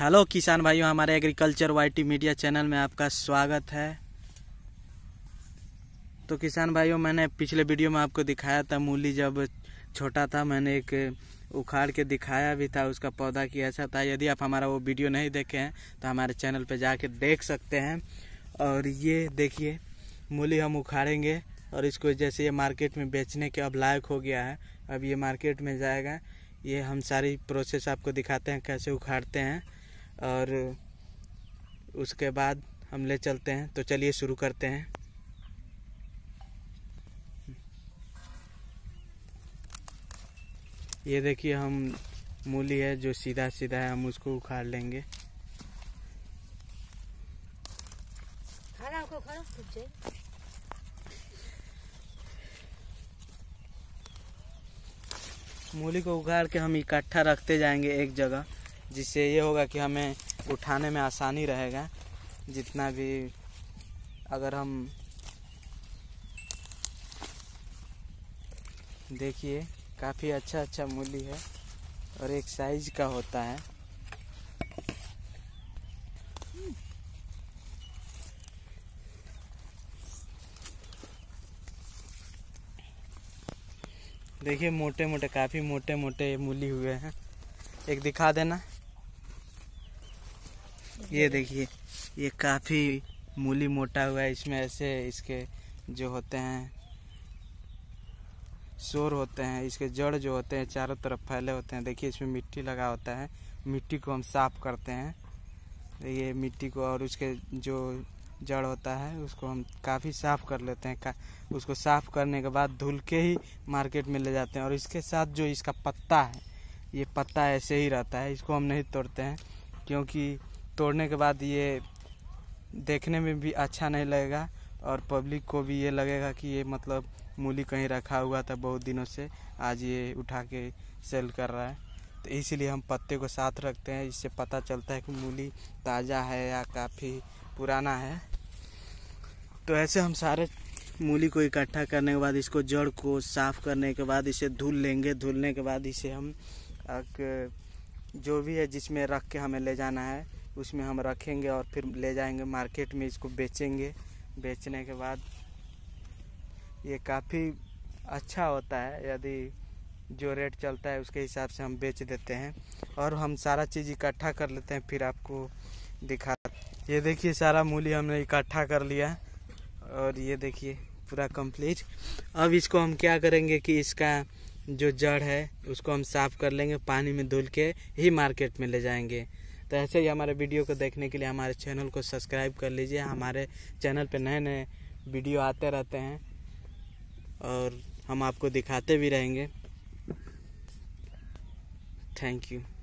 hello किसान भाइयों हमारे एग्रीकल्चर वाई मीडिया चैनल में आपका स्वागत है तो किसान भाइयों मैंने पिछले वीडियो में आपको दिखाया था मूली जब छोटा था मैंने एक उखाड़ के दिखाया भी था उसका पौधा की ऐसा था यदि आप हमारा वो वीडियो नहीं देखे हैं तो हमारे चैनल पर जाके देख सकते हैं और ये देखिए मूली हम उखाड़ेंगे और इसको जैसे ये मार्केट में बेचने के अब लायक हो गया है अब ये मार्केट में जाएगा ये हम सारी प्रोसेस आपको दिखाते हैं कैसे उखाड़ते हैं और उसके बाद हम ले चलते हैं तो चलिए शुरू करते हैं ये देखिए हम मूली है जो सीधा सीधा है हम उसको उखाड़ लेंगे मूली को उखाड़ के हम इकट्ठा रखते जाएंगे एक जगह जिससे ये होगा कि हमें उठाने में आसानी रहेगा जितना भी अगर हम देखिए काफ़ी अच्छा अच्छा मूली है और एक साइज का होता है देखिए मोटे मोटे काफ़ी मोटे मोटे मूली हुए हैं एक दिखा देना ये देखिए ये काफ़ी मूली मोटा हुआ है इसमें ऐसे इसके जो होते हैं शोर होते हैं इसके जड़ जो होते हैं चारों तरफ फैले होते हैं देखिए इसमें मिट्टी लगा होता है मिट्टी को हम साफ करते हैं ये मिट्टी को और उसके जो जड़ होता है उसको हम काफ़ी साफ़ कर लेते हैं उसको साफ़ करने के बाद धुल के ही मार्केट में ले जाते हैं और इसके साथ जो इसका पत्ता है ये पत्ता ऐसे ही रहता है इसको हम नहीं तोड़ते हैं क्योंकि तोड़ने के बाद ये देखने में भी अच्छा नहीं लगेगा और पब्लिक को भी ये लगेगा कि ये मतलब मूली कहीं रखा हुआ था बहुत दिनों से आज ये उठा के सेल कर रहा है तो इसीलिए हम पत्ते को साथ रखते हैं इससे पता चलता है कि मूली ताज़ा है या काफ़ी पुराना है तो ऐसे हम सारे मूली को इकट्ठा करने के बाद इसको जड़ को साफ़ करने के बाद इसे धुल लेंगे धुलने के बाद इसे हम जो भी है जिसमें रख के हमें ले जाना है उसमें हम रखेंगे और फिर ले जाएंगे मार्केट में इसको बेचेंगे बेचने के बाद ये काफ़ी अच्छा होता है यदि जो रेट चलता है उसके हिसाब से हम बेच देते हैं और हम सारा चीज़ इकट्ठा कर लेते हैं फिर आपको दिखा ये देखिए सारा मूली हमने इकट्ठा कर लिया और ये देखिए पूरा कंप्लीट अब इसको हम क्या करेंगे कि इसका जो जड़ है उसको हम साफ कर लेंगे पानी में धुल के ही मार्केट में ले जाएंगे तो ऐसे ही हमारे वीडियो को देखने के लिए हमारे चैनल को सब्सक्राइब कर लीजिए हमारे चैनल पर नए नए वीडियो आते रहते हैं और हम आपको दिखाते भी रहेंगे थैंक यू